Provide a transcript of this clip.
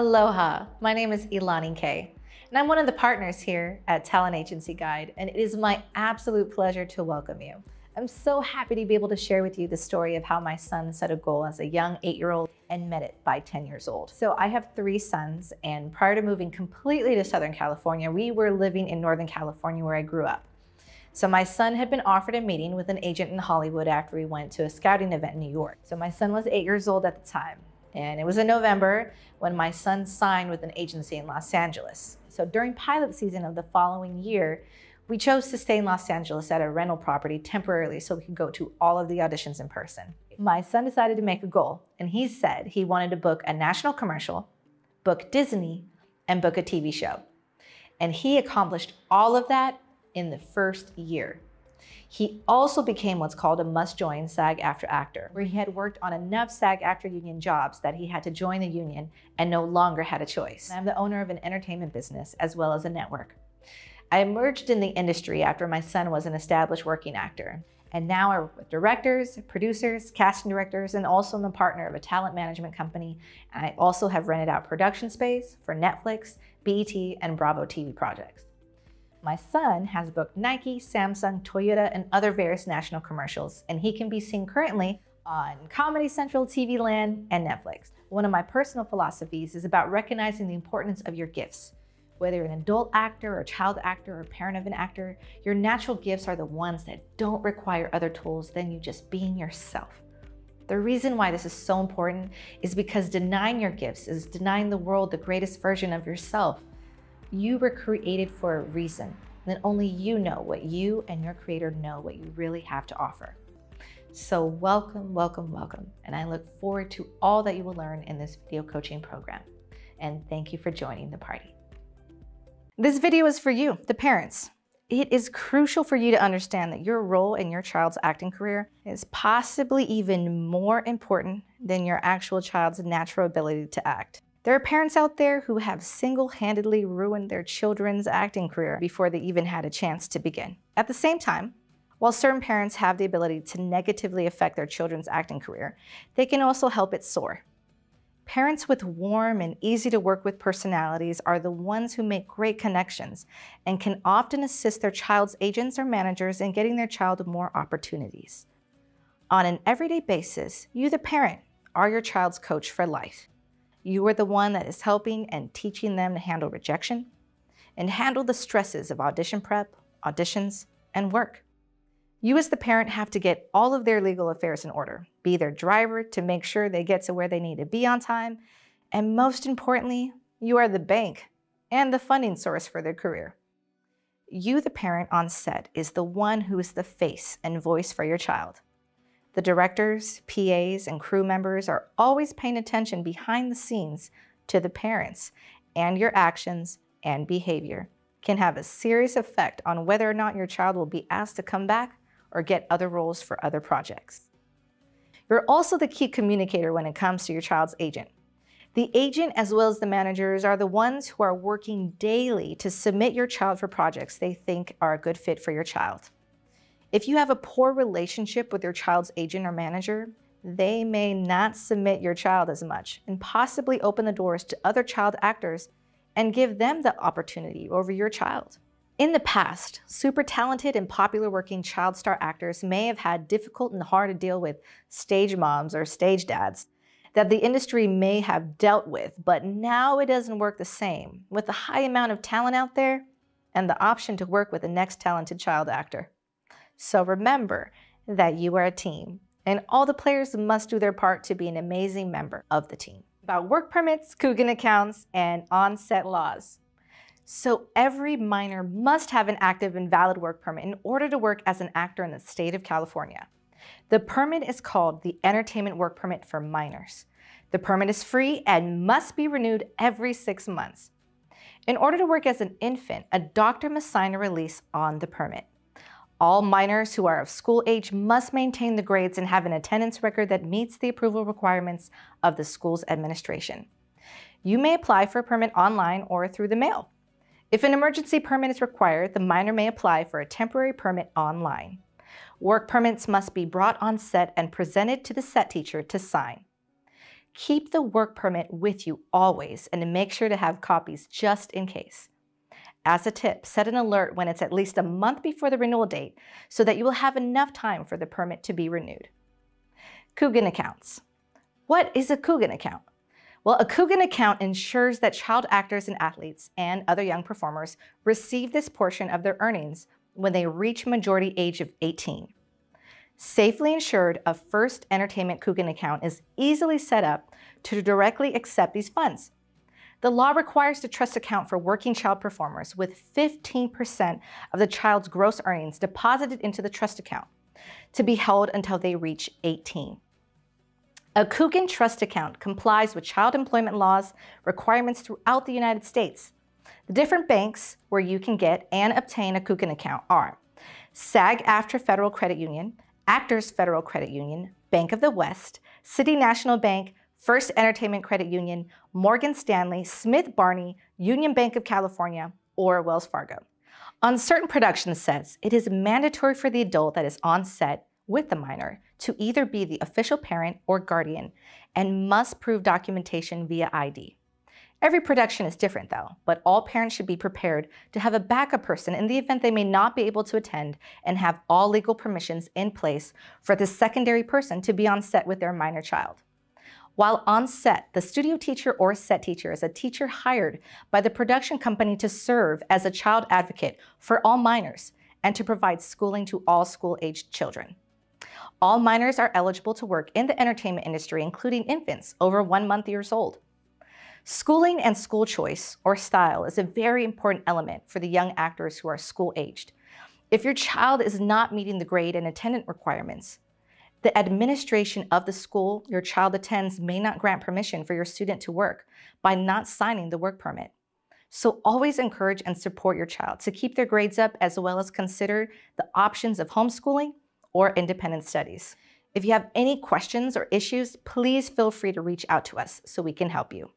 Aloha, my name is Ilani Kay, and I'm one of the partners here at Talent Agency Guide, and it is my absolute pleasure to welcome you. I'm so happy to be able to share with you the story of how my son set a goal as a young eight-year-old and met it by 10 years old. So I have three sons, and prior to moving completely to Southern California, we were living in Northern California where I grew up. So my son had been offered a meeting with an agent in Hollywood after we went to a scouting event in New York. So my son was eight years old at the time. And it was in November when my son signed with an agency in Los Angeles. So during pilot season of the following year, we chose to stay in Los Angeles at a rental property temporarily so we could go to all of the auditions in person. My son decided to make a goal, and he said he wanted to book a national commercial, book Disney, and book a TV show. And he accomplished all of that in the first year. He also became what's called a must join SAG after actor, where he had worked on enough SAG after union jobs that he had to join the union and no longer had a choice. I'm the owner of an entertainment business as well as a network. I emerged in the industry after my son was an established working actor. And now I work with directors, producers, casting directors, and also I'm a partner of a talent management company. And I also have rented out production space for Netflix, BET, and Bravo TV projects. My son has booked Nike, Samsung, Toyota, and other various national commercials, and he can be seen currently on Comedy Central, TV Land, and Netflix. One of my personal philosophies is about recognizing the importance of your gifts. Whether an adult actor or child actor or parent of an actor, your natural gifts are the ones that don't require other tools than you just being yourself. The reason why this is so important is because denying your gifts is denying the world the greatest version of yourself. You were created for a reason, and only you know what you and your creator know what you really have to offer. So welcome, welcome, welcome. And I look forward to all that you will learn in this video coaching program. And thank you for joining the party. This video is for you, the parents. It is crucial for you to understand that your role in your child's acting career is possibly even more important than your actual child's natural ability to act. There are parents out there who have single-handedly ruined their children's acting career before they even had a chance to begin. At the same time, while certain parents have the ability to negatively affect their children's acting career, they can also help it soar. Parents with warm and easy to work with personalities are the ones who make great connections and can often assist their child's agents or managers in getting their child more opportunities. On an everyday basis, you, the parent, are your child's coach for life. You are the one that is helping and teaching them to handle rejection and handle the stresses of audition prep, auditions, and work. You as the parent have to get all of their legal affairs in order, be their driver to make sure they get to where they need to be on time, and most importantly, you are the bank and the funding source for their career. You, the parent on set, is the one who is the face and voice for your child. The directors, PAs, and crew members are always paying attention behind the scenes to the parents, and your actions and behavior can have a serious effect on whether or not your child will be asked to come back or get other roles for other projects. You're also the key communicator when it comes to your child's agent. The agent as well as the managers are the ones who are working daily to submit your child for projects they think are a good fit for your child. If you have a poor relationship with your child's agent or manager, they may not submit your child as much and possibly open the doors to other child actors and give them the opportunity over your child. In the past, super talented and popular working child star actors may have had difficult and hard to deal with stage moms or stage dads that the industry may have dealt with, but now it doesn't work the same with the high amount of talent out there and the option to work with the next talented child actor. So remember that you are a team and all the players must do their part to be an amazing member of the team. About work permits, Coogan accounts, and onset laws. So every minor must have an active and valid work permit in order to work as an actor in the state of California. The permit is called the Entertainment Work Permit for Minors. The permit is free and must be renewed every six months. In order to work as an infant, a doctor must sign a release on the permit. All minors who are of school age must maintain the grades and have an attendance record that meets the approval requirements of the school's administration. You may apply for a permit online or through the mail. If an emergency permit is required, the minor may apply for a temporary permit online. Work permits must be brought on set and presented to the set teacher to sign. Keep the work permit with you always and make sure to have copies just in case. As a tip, set an alert when it's at least a month before the renewal date so that you will have enough time for the permit to be renewed. Coogan accounts. What is a Coogan account? Well, a Coogan account ensures that child actors and athletes and other young performers receive this portion of their earnings when they reach majority age of 18. Safely insured, a First Entertainment Coogan account is easily set up to directly accept these funds the law requires the trust account for working child performers with 15% of the child's gross earnings deposited into the trust account to be held until they reach 18. A Coogan trust account complies with child employment laws requirements throughout the United States. The different banks where you can get and obtain a Coogan account are SAG-AFTRA Federal Credit Union, Actors Federal Credit Union, Bank of the West, City National Bank, First Entertainment Credit Union, Morgan Stanley, Smith Barney, Union Bank of California, or Wells Fargo. On certain production sets, it is mandatory for the adult that is on set with the minor to either be the official parent or guardian and must prove documentation via ID. Every production is different though, but all parents should be prepared to have a backup person in the event they may not be able to attend and have all legal permissions in place for the secondary person to be on set with their minor child. While on set, the studio teacher or set teacher is a teacher hired by the production company to serve as a child advocate for all minors and to provide schooling to all school-aged children. All minors are eligible to work in the entertainment industry, including infants over one month years old. Schooling and school choice or style is a very important element for the young actors who are school-aged. If your child is not meeting the grade and attendance requirements, the administration of the school your child attends may not grant permission for your student to work by not signing the work permit. So always encourage and support your child to keep their grades up as well as consider the options of homeschooling or independent studies. If you have any questions or issues, please feel free to reach out to us so we can help you.